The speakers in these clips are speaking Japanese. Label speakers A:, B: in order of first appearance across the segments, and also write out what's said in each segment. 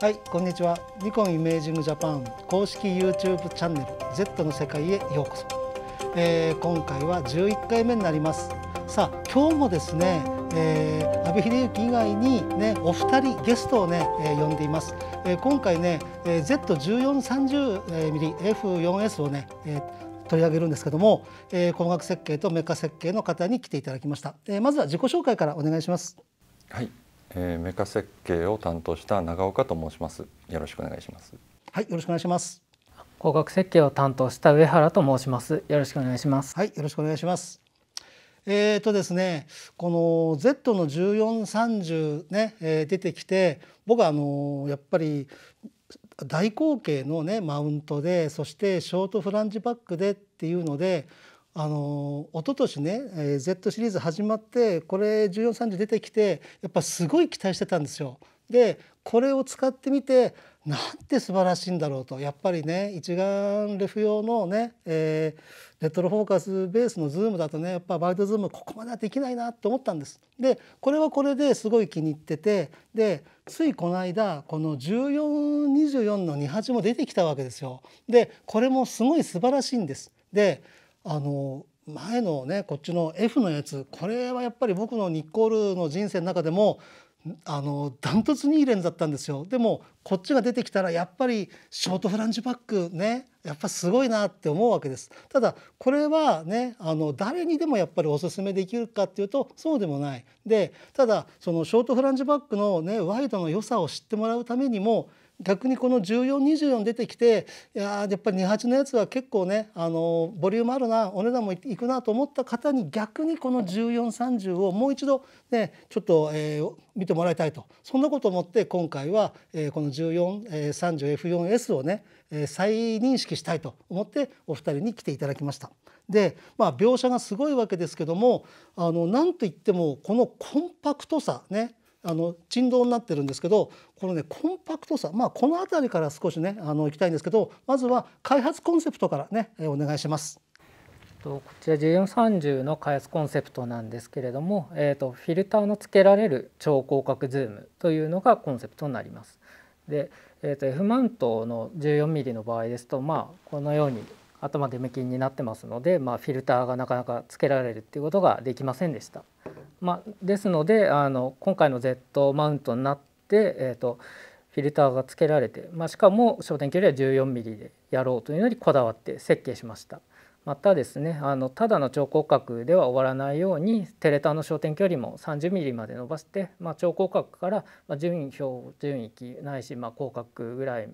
A: はい、こんにちは。ニコンイメージングジャパン公式 YouTube チャンネル Z の世界へようこそ。えー、今回は11回目になります。さあ、今日もですね、えー、阿部秀幸以外にね、お二人ゲストをね、えー、呼んでいます。えー、今回ね、えー、Z1430 ミリ F4S をね、えー、取り上げるんですけども、えー、光学設計とメカ設計の方に来ていただきました、えー、まずは自己紹介からお願いします
B: はいえー、メカ設計を担当した長岡と申します。よろしくお願いします。
C: はい、よろしくお願いします。工学設計を担当した上原と申します。よろしくお願いします。はい、よろしくお願いします。
A: えーとですね、この Z の1430ね、えー、出てきて僕はあのやっぱり大口径のねマウントでそしてショートフランジバックでっていうのであの一昨年ね、えー、Z シリーズ始まってこれ1430出てきてやっぱすごい期待してたんですよ。でこれを使ってみてなんて素晴らしいんだろうとやっぱりね一眼レフ用のね、えー、レトロフォーカスベースのズームだとねやっぱワイドズームここまではできないなと思ったんです。でこれはこれですごい気に入っててでついこの間この1424の28も出てきたわけですよ。でこれもすごい素晴らしいんです。であの前のねこっちの F のやつこれはやっぱり僕のニッコールの人生の中でもあのダントツにいいレンズだったんですよでもこっちが出てきたらやっぱりショートフランジバックねやっぱすごいなって思うわけですただこれはねあの誰にでもやっぱりおすすめできるかっていうとそうでもないでただそのショートフランジバックのねワイドの良さを知ってもらうためにも逆にこの1424出てきていややっぱり28のやつは結構ねあのボリュームあるなお値段もいくなと思った方に逆にこの1430をもう一度ねちょっと、えー、見てもらいたいとそんなことを思って今回は、えー、この 1430F4S をね、えー、再認識したいと思ってお二人に来ていただきました。で、まあ、描写がすごいわけですけどもあのなんといってもこのコンパクトさねあの振動になってるんですけどこのねコンパクトさ、まあ、この辺りから少しねあの行きたいんですけどまず
C: は開発コンセプトからねお願いします。こちら GM30 の開発コンセプトなんですけれども、えーと、フィルターのつけられる超広角ズームというのがコンセプトになります。で、えーと、と F マウントの 14mm の場合ですと、まあ、このように頭で目金になってますので、まあ、フィルターがなかなかつけられるっていうことができませんでした。まあ、ですのであの今回の Z マウントになって、えーと、フィルターが付けられて、まあ、しかも焦点距離は 14mm でやろうというのにこだわって設計しました。またですねあのただの超広角では終わらないようにテレタの焦点距離も 30mm まで伸ばして、まあ、超広角から順位表順位域ないし、まあ、広角ぐらい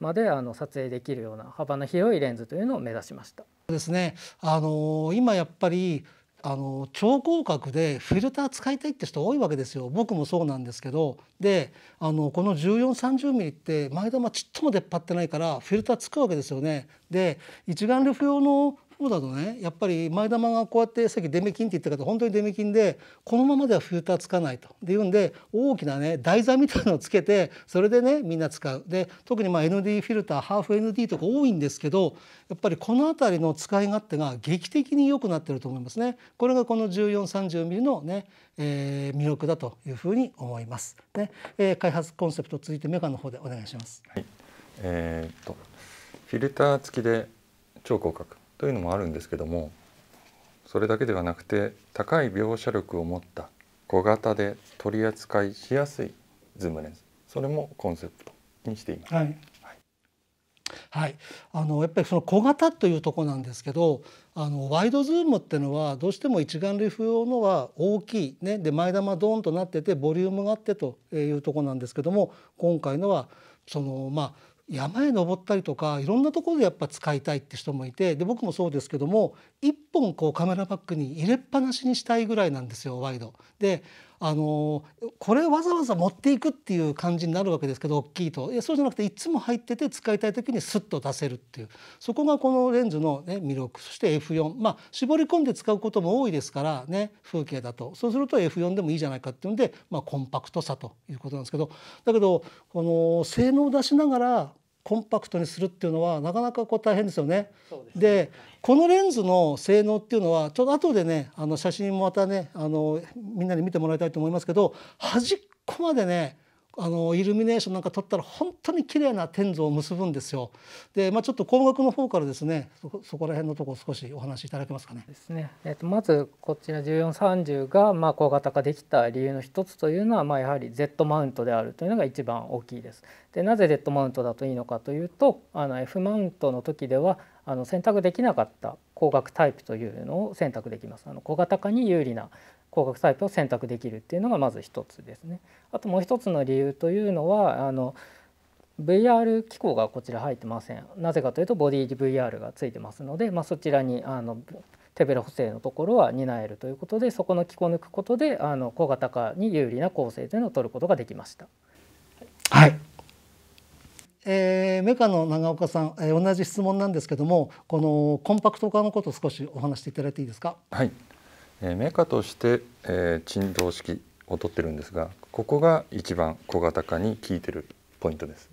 C: まであの撮影できるような幅の広いレンズというのを目指しました。
A: ですねあの今やっぱりあの超広角でフィルター使いたいって人多いわけですよ僕もそうなんですけどであのこの 1430mm って前玉ちっとも出っ張ってないからフィルターつくわけですよね。で一眼レフ用のそうだとねやっぱり前玉がこうやってさっきデメキンって言ったけど本当にデメキンでこのままではフィルターつかないとでいうんで大きなね台座みたいのをつけてそれでねみんな使うで特にまあ ND フィルターハーフ ND とか多いんですけどやっぱりこの辺りの使い勝手が劇的に良くなってると思いますね。これがこの 1430mm のね、えー、魅力だというふうに思います。ねえー、開発コンセプト続いてメカの方でお願いします。はい、
B: えー、っとフィルター付きで超広角というのもあるんですけどもそれだけではなくて高い描写力を持った小型で取り扱いしやすいズームレンズそれもコンセプトにしていま
A: す。はいはい、あのやっぱりその小型というとこなんですけどあのワイドズームっていうのはどうしても一眼レフ用のは大きい、ね、で前玉ドーンとなっててボリュームがあってというとこなんですけども今回のはそのまあ山へ登ったりとかいろんなところでやっぱ使いたいって人もいてで僕もそうですけども1本こうカメラバッグに入れっぱなしにしたいぐらいなんですよワイド。であのこれわざわざ持っていくっていう感じになるわけですけど大きいといやそうじゃなくていつも入ってて使いたい時にスッと出せるっていうそこがこのレンズの、ね、魅力そして F4 まあ絞り込んで使うことも多いですからね風景だとそうすると F4 でもいいじゃないかっていうんで、まあ、コンパクトさということなんですけどだけどこの性能を出しながらコンパクトにするっていうのはなかなかこう大変ですよね。で、ね、このレンズの性能っていうのはちょっと後でねあの写真もまたねあのみんなに見てもらいたいと思いますけど端っこまでねあのイルミネーションなんか撮ったら本当に綺麗な天像を結ぶんですよ。で、まあ、ちょっと工学の方からですねそこら辺のとこ少しお話しいただけますかね。ですね。
C: えー、とまずこちら1430がまあ小型化できた理由の一つというのは、まあ、やはり Z マウントであるというのが一番大きいです。でなぜ Z マウントだといいのかというとあの F マウントの時ではあの選択できなかった光学タイプというのを選択できます。あの小型化に有利な広告サイトを選択できるっていうのがまず一つですね。あともう一つの理由というのはあの VR 機構がこちら入ってません。なぜかというとボディ VR がついてますので、まあ、そちらにあの手ベロ補正のところは担えるということでそこの機構を抜くことであの小型化に有利な構成というのを取ることができました。はい、
A: えー、メカの長岡さん、えー、同じ質問なんですけどもこのコンパクト化のことを少しお話していただいていいですか。はい
B: えメカとして、えー、振動式を取ってるんですがここが一番小型化に効いてるポイントです。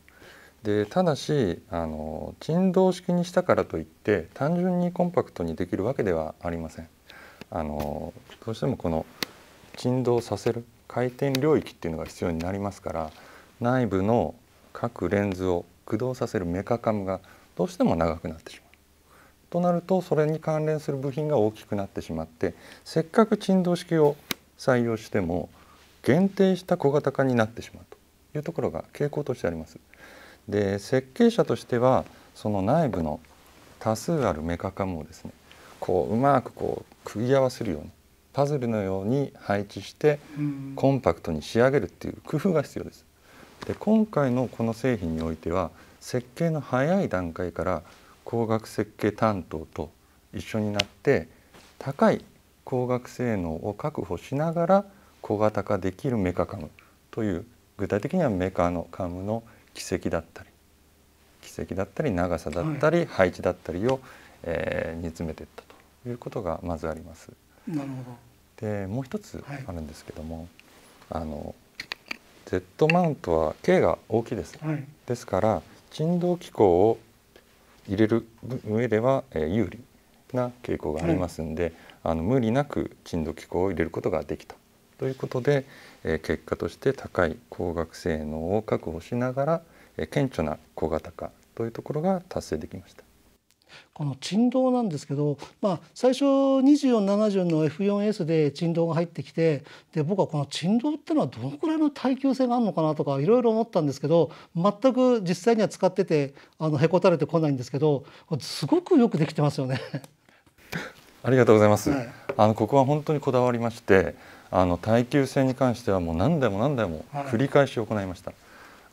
B: でただしあの振動式にしたからといって単純にコンパクトにできるわけではありません。あのどうしてもこの振動させる回転領域っていうのが必要になりますから内部の各レンズを駆動させるメカカムがどうしても長くなってしまう。となるとそれに関連する部品が大きくなってしまってせっかく振動式を採用しても限定した小型化になってしまうというところが傾向としてあります。で設計者としてはその内部の多数あるメカカムをですねこううまくこう組み合わせるようにパズルのように配置してコンパクトに仕上げるっていう工夫が必要です。で今回のこの製品においては設計の早い段階から工学設計担当と一緒になって高い光学性能を確保しながら小型化できるメカカムという具体的にはメカのカムの軌跡だったり軌跡だったり長さだったり配置だったりを、えー、煮詰めていったということがまずあります。
A: なるほ
B: どでもう一つあるんですけども、はい、あの Z マウントは径が大きいです、はい、ですから振動機構を入れる上では、えー、有利な傾向がありますんで、うん、あの無理なく鎮度機構を入れることができたということで、えー、結果として高い光学性能を確保しながら、えー、顕著な小型化というところが達成できま
A: した。この振動なんですけど、まあ、最初2470の F4S で振動が入ってきてで僕はこの振動ってのはどのくらいの耐久性があるのかなとかいろいろ思ったんですけど全く実際には使っててあのへこたれてこないんですけどすごくよくできてますよね
B: ありがとうございます、はい、あのここは本当にこだわりましてあの耐久性に関してはもう何台も何台も繰り返し行いました。はい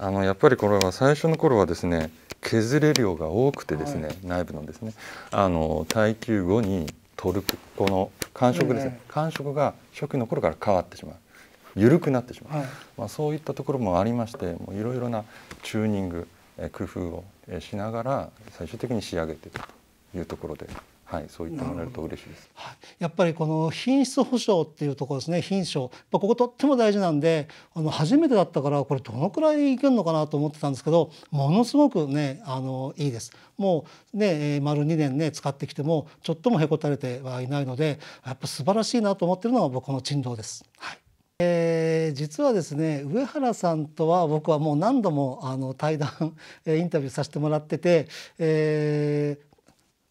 B: あのやっぱりこれは最初の頃はですね削れ量が多くてですね、はい、内部のですねあの耐久後にトルクこの感触ですね、えー、感触が初期の頃から変わってしまう緩くなってしまう、はい、まあ、そういったところもありましていろいろなチューニング工夫をしながら最終的に仕上げていくというところではい、そう言ってもらえると嬉しいです。は
A: い、やっぱりこの品質保証っていうところですね、品証。こことっても大事なんで、あの初めてだったからこれどのくらいいけるのかなと思ってたんですけど、ものすごくね、あのいいです。もうね、え丸2年ね使ってきてもちょっともへこたれてはいないので、やっぱ素晴らしいなと思ってるのは僕の珍道です。はい。えー、実はですね上原さんとは僕はもう何度もあの対談インタビューさせてもらってて、えー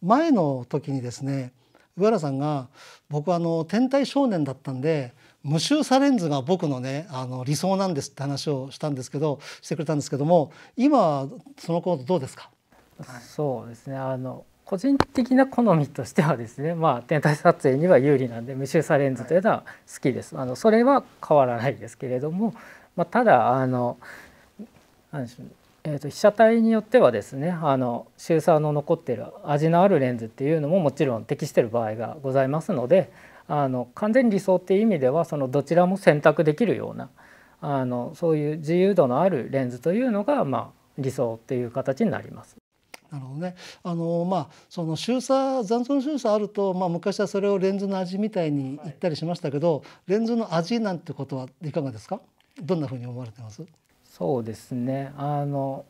A: 前の時にですね上原さんが僕はあの天体少年だったんで無臭サレンズが僕のねあの理想なんですって話をした
C: んですけどしてくれたんですけども今そのことどうですか、はい、そうですねあの個人的な好みとしてはですね、まあ、天体撮影には有利なんで無臭サレンズというのは好きです、はい、あのそれは変わらないですけれども、まあ、ただあの何でしょう、ねえー、と被写体によってはですねあのシューサーの残っている味のあるレンズっていうのももちろん適してる場合がございますのであの完全に理想っていう意味ではそのどちらも選択できるようなあのそういう自由度のあるレンズというのが、まあ、理想っていう形になります。
A: なるほどね。あのまあその収差残存収差あるとまあ昔はそれをレンズの味みたいに言ったりしましたけど、はい、レンズの味なんてことはいかがですか？どんなふうに思われてます？
C: そうですねあの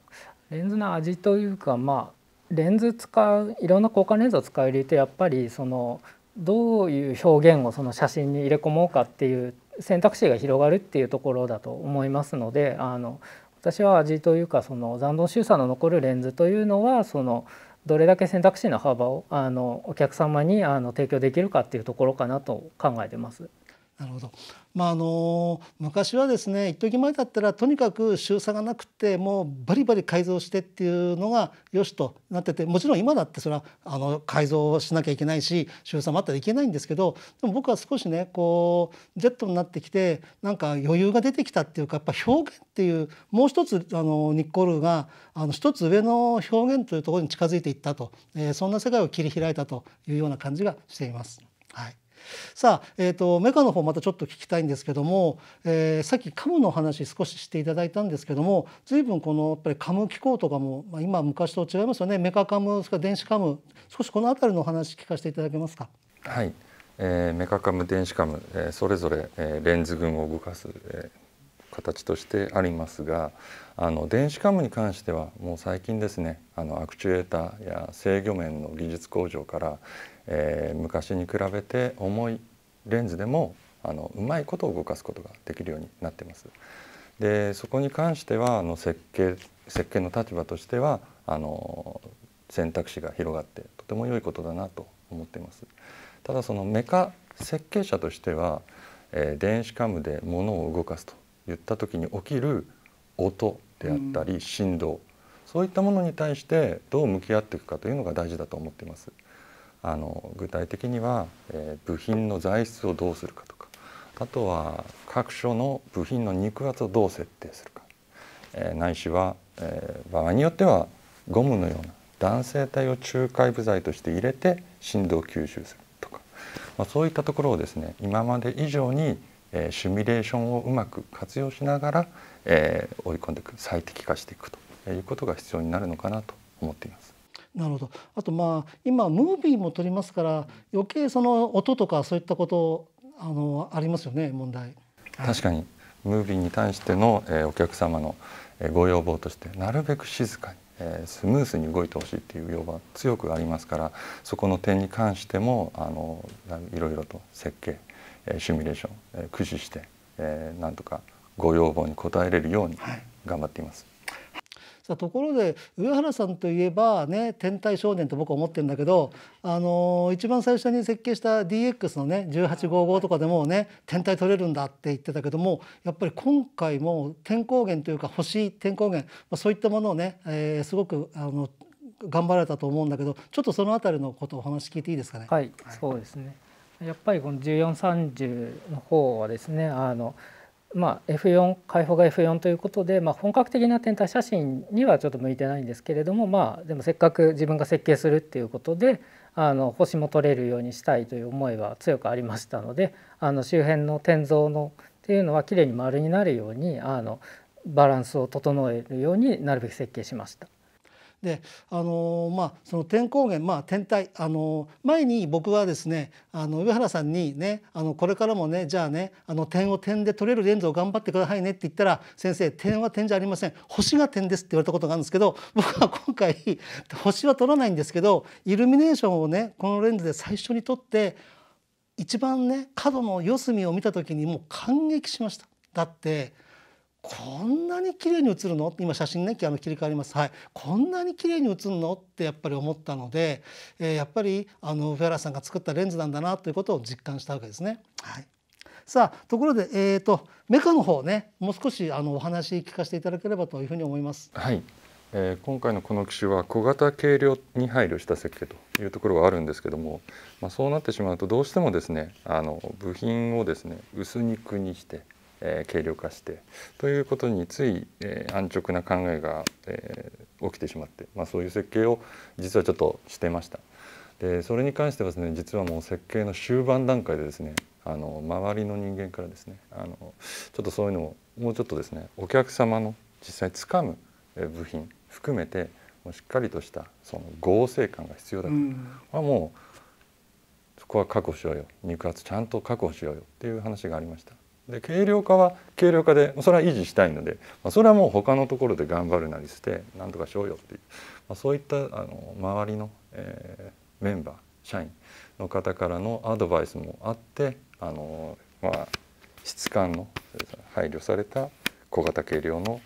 C: レンズの味というかまあレンズ使ういろんな交換レンズを使う理由ってやっぱりそのどういう表現をその写真に入れ込もうかっていう選択肢が広がるっていうところだと思いますのであの私は味というかその残存収差の残るレンズというのはそのどれだけ選択肢の幅をあのお客様にあの提供できるかっていうところかなと考えてます。
A: なるほど、まあ、あの昔はですね一時前だったらとにかく収差がなくてもうバリバリ改造してっていうのがよしとなっててもちろん今だってそれはあの改造しなきゃいけないし収差もあったらいけないんですけどでも僕は少しねこうジェットになってきてなんか余裕が出てきたっていうかやっぱ表現っていうもう一つあのニッコールがあの一つ上の表現というところに近づいていったと、えー、そんな世界を切り開いたというような感じがしています。はいさあ、えーと、メカの方またちょっと聞きたいんですけども、えー、さっきカムの話少ししていただいたんですけども随分このやっぱりカム機構とかも、まあ、今昔と違いますよねメカカムすか電子カム少しこの辺りの話聞かせていただけますか。
B: はいえー、メカカム電子カム、えー、それぞれ、えー、レンズ群を動かす、えー、形としてありますがあの電子カムに関してはもう最近ですねあのアクチュエーターや制御面の技術向上から、えー、昔に比べて重いレンズでもあのうまいことを動かすことができるようになってます。でそこに関してはあの設計設計の立場としてはあの選択肢が広がってとても良いことだなと思っています。ただそのメカ設計者としては、えー、電子カムで物を動かすと言った時に起きる音であったり振動、そういったものに対してどう向き合っていくかというのが大事だと思っています。あの具体的には、えー、部品の材質をどうするかとかあとは各所の部品の肉厚をどう設定するか、えー、ないしは、えー、場合によってはゴムのような弾性体を仲介部材として入れて振動を吸収するとか、まあ、そういったところをですね今まで以上にえシミュレーションをうまく活用しながら、え追い込んでいく最適化していくということが必要になるのかなと思っています。
A: なるほどあとまあ今ムービーも撮りますから余計その音とかそういったことあのありますよね問題、
B: 確かにムービーに対しての、えお客様の、えご要望としてなるべく静かに、えスムースに動いてほしいっていう要望は強くありますからそこの点に関してもあのいろいろと設計シミュレーション、え駆使して、えなんとかご要望に応えれるように頑張っています。は
A: い、さあところで上原さんといえばね天体少年と僕は思ってるんだけど、あの一番最初に設計した DX のね1855とかでもね天体取れるんだって言ってたけどもやっぱり今回も天光源というか星天光源、まあ、そういったものをね、えすごくあの頑張られたと思うんだ
C: けどちょっとその辺りのことをお話聞いていいですかね。はい、はい、そうですねやっぱりこの1430の方はですねあの、まあ、F4 開放が F4 ということで、まあ、本格的な天体写真にはちょっと向いてないんですけれども、まあ、でもせっかく自分が設計するっていうことであの星も撮れるようにしたいという思いは強くありましたのであの周辺の天像のっていうのはきれいに丸になるようにあのバランスを整えるようになるべく設計しました。
A: であのまあその天光源まあ天体あの前に僕はですねあの上原さんにねあのこれからもねじゃあねあの点を点で取れるレンズを頑張ってくださいねって言ったら先生点は点じゃありません星が点ですって言われたことがあるんですけど 僕は今回星は取らないんですけどイルミネーションをねこのレンズで最初に撮って一番ね角の四隅を見た時にもう感激しました。だってこんなに綺麗に写るの今写真ねあの切り替わります、はい、こんなに綺麗に映るのってやっぱり思ったので、えー、やっぱりあのフェラーさんが作ったレンズなんだなということを実感したわけですね。はい、さあところで、えーと、メカの方ねもう少しあのお話聞かせていただければというふうに思います。
B: はいえ今回のこの機種は小型軽量に配慮した設計というところがあるんですけども、まあ、そうなってしまうとどうしてもですねあの部品をですね薄肉にしてえー、軽量化してということについ、えー、安直な考えが、えー、起きてしまって、まあ、そういう設計を実はちょっとしてました。でそれに関してはですね実はもう設計の終盤段階でですねあの周りの人間からですねあのちょっとそういうのをもうちょっとですねお客様の実際つかむ部品含めてもうしっかりとしたその合成感が必要だと、うん、はもうそこは確保しようよ肉厚ちゃんと確保しようよっていう話がありました。で軽量化は軽量化でそれは維持したいので、まあ、それはもう他のところで頑張るなりしてなんとかしようよっていう、まあ、そういったあの周りの、えー、メンバー社員の方からのアドバイスもあってあの、まあ、質感の配慮された小型軽量の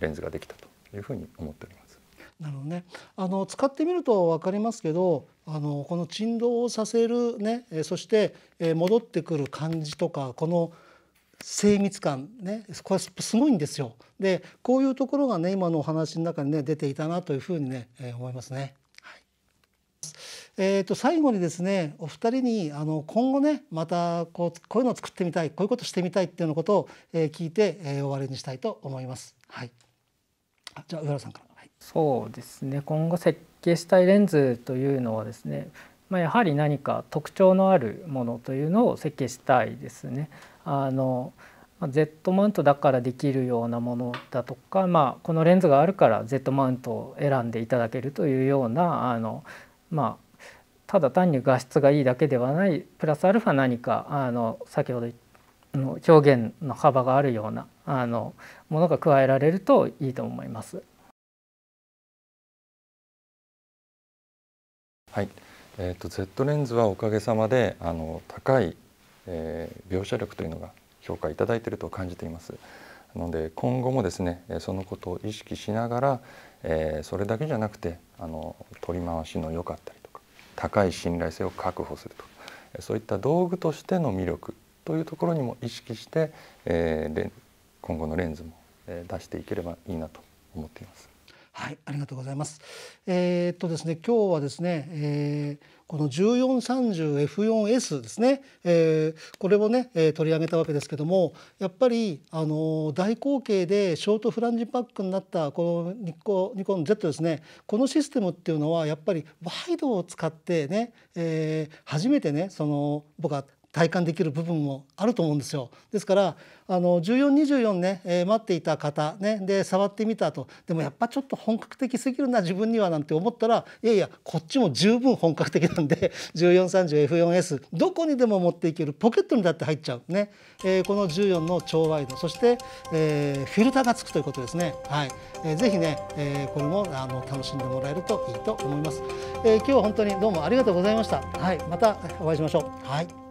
B: レンズができたというふうに思っておりま
A: す。なるほどね、あの使ってみると分かりますけどあのこの振動をさせるねそして戻ってくる感じとかこの精密感ねこれすごいんですよ。でこういうところがね今のお話の中にね出ていたなというふうにね、えー、思いますね。えー、と最後にですねお二人にあの今後ねまたこうこういうのを作ってみたいこういうことしてみたいっていうのことを、えー、聞いて、えー、終わりにしたいと思います。はい、
C: じゃあ上原さんから、はい、そうですね今後設計したいレンズというのはですね、まあ、やはり何か特徴のあるものというのを設計したいですね。あの Z マウントだからできるようなものだとか、まあ、このレンズがあるから Z マウントを選んでいただけるというようなあの、まあ、ただ単に画質がいいだけではないプラスアルファ何かあの先ほどの表現の幅があるようなあのものが加えられるといいと思います。
B: はいえーと、と Z レンズはおかげさまであの高いえー、描写力というのが評価いただいていると感じています。なので今後もですねそのことを意識しながら、えー、それだけじゃなくてあの取り回しの良かったりとか高い信頼性を確保するとそういった道具としての魅力というところにも意識して、えー、今後のレンズも出していければいいなと思っています。
A: はい、ありがとうございます。えー、っとですね、今日はですね、えーこの 1430F4S ですね、えー、これをね、えー、取り上げたわけですけどもやっぱり、あのー、大口径でショートフランジパックになったこのニコニコン Z ですねこのシステムっていうのはやっぱりワイドを使ってね、えー、初めてねその僕は体感できる部分もあると思うんですよ。ですからあの十四二十四ね、えー、待っていた方ねで触ってみたとでもやっぱちょっと本格的すぎるな自分にはなんて思ったらいやいやこっちも十分本格的なんで 1430F4S どこにでも持っていけるポケットにだって入っちゃうね、えー、この十四の超ワイドそして、えー、フィルターがつくということですね。はいえー、ぜひね、えー、これもあの楽しんでもらえるといいと思います。えー、今日は本当にどうもありがとうございました。はい、またお会いしましょう。はい。